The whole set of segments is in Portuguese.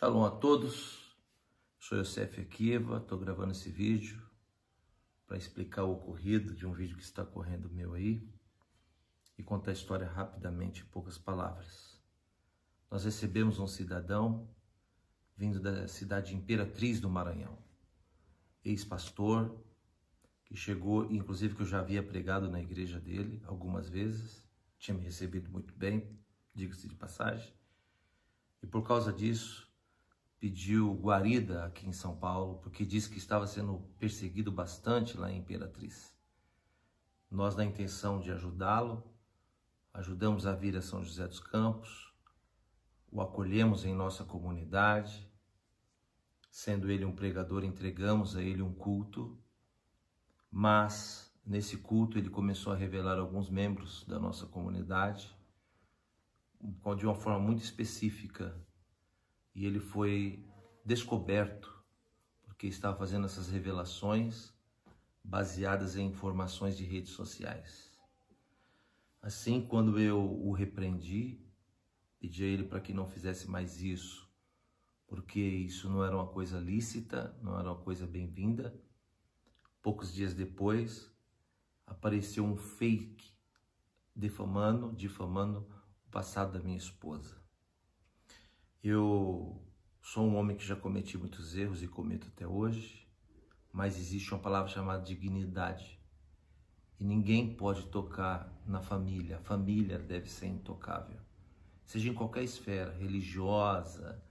Shalom a todos, sou Yosef Akiva, estou gravando esse vídeo para explicar o ocorrido de um vídeo que está correndo meu aí e contar a história rapidamente, em poucas palavras. Nós recebemos um cidadão vindo da cidade Imperatriz do Maranhão, ex-pastor, que chegou, inclusive que eu já havia pregado na igreja dele algumas vezes, tinha me recebido muito bem, diga-se de passagem, e por causa disso pediu guarida aqui em São Paulo, porque disse que estava sendo perseguido bastante lá em Imperatriz. Nós, na intenção de ajudá-lo, ajudamos a vir a São José dos Campos, o acolhemos em nossa comunidade, sendo ele um pregador, entregamos a ele um culto, mas nesse culto ele começou a revelar alguns membros da nossa comunidade de uma forma muito específica e ele foi descoberto porque estava fazendo essas revelações baseadas em informações de redes sociais. Assim, quando eu o repreendi, pedi a ele para que não fizesse mais isso, porque isso não era uma coisa lícita, não era uma coisa bem-vinda. Poucos dias depois, apareceu um fake defamando, difamando o passado da minha esposa. Eu sou um homem que já cometi muitos erros e cometo até hoje, mas existe uma palavra chamada dignidade. E ninguém pode tocar na família. A família deve ser intocável. Seja em qualquer esfera, religiosa.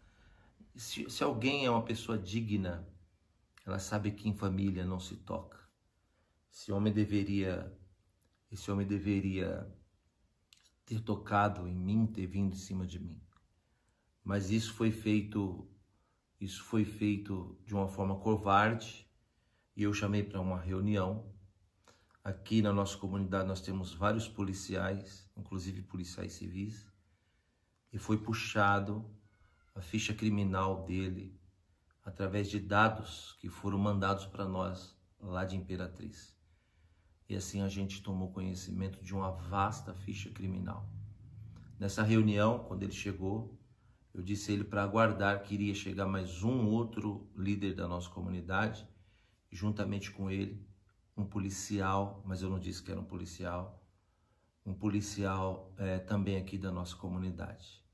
Se, se alguém é uma pessoa digna, ela sabe que em família não se toca. Esse homem deveria, esse homem deveria ter tocado em mim, ter vindo em cima de mim mas isso foi feito isso foi feito de uma forma covarde e eu chamei para uma reunião. Aqui na nossa comunidade nós temos vários policiais, inclusive policiais civis, e foi puxado a ficha criminal dele através de dados que foram mandados para nós lá de Imperatriz. E assim a gente tomou conhecimento de uma vasta ficha criminal. Nessa reunião, quando ele chegou, eu disse a ele para aguardar que iria chegar mais um outro líder da nossa comunidade, juntamente com ele, um policial, mas eu não disse que era um policial, um policial é, também aqui da nossa comunidade.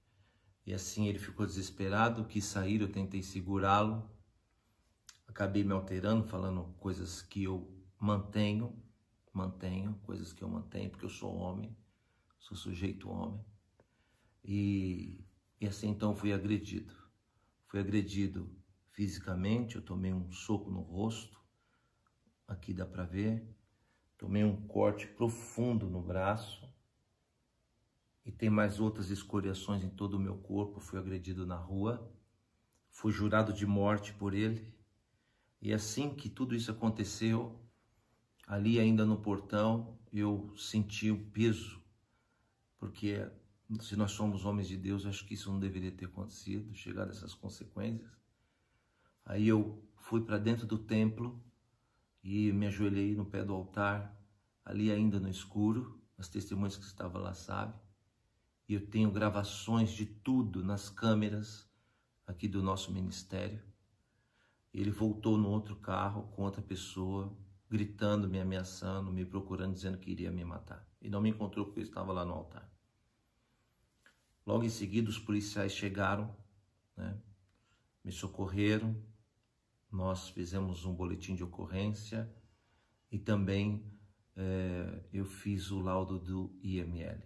E assim ele ficou desesperado, quis sair, eu tentei segurá-lo, acabei me alterando, falando coisas que eu mantenho, mantenho, coisas que eu mantenho, porque eu sou homem, sou sujeito homem. E e assim então fui agredido. fui agredido fisicamente, eu tomei um soco no rosto, aqui dá para ver. Tomei um corte profundo no braço. E tem mais outras escoriações em todo o meu corpo. Fui agredido na rua. Fui jurado de morte por ele. E assim que tudo isso aconteceu, ali ainda no portão, eu senti o peso, porque se nós somos homens de Deus, acho que isso não deveria ter acontecido, chegar a essas consequências. Aí eu fui para dentro do templo e me ajoelhei no pé do altar, ali ainda no escuro, as testemunhas que estavam lá sabem. E eu tenho gravações de tudo nas câmeras aqui do nosso ministério. Ele voltou no outro carro com outra pessoa, gritando, me ameaçando, me procurando, dizendo que iria me matar. E não me encontrou porque eu estava lá no altar. Logo em seguida, os policiais chegaram, né? me socorreram, nós fizemos um boletim de ocorrência e também eh, eu fiz o laudo do IML.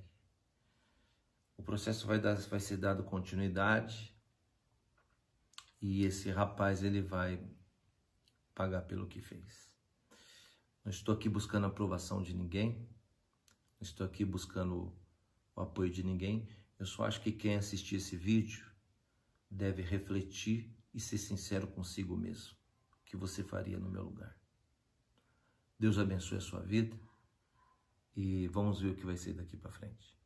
O processo vai, dar, vai ser dado continuidade e esse rapaz ele vai pagar pelo que fez. Não estou aqui buscando a aprovação de ninguém, não estou aqui buscando o apoio de ninguém. Eu só acho que quem assistir esse vídeo deve refletir e ser sincero consigo mesmo. O que você faria no meu lugar? Deus abençoe a sua vida e vamos ver o que vai ser daqui para frente.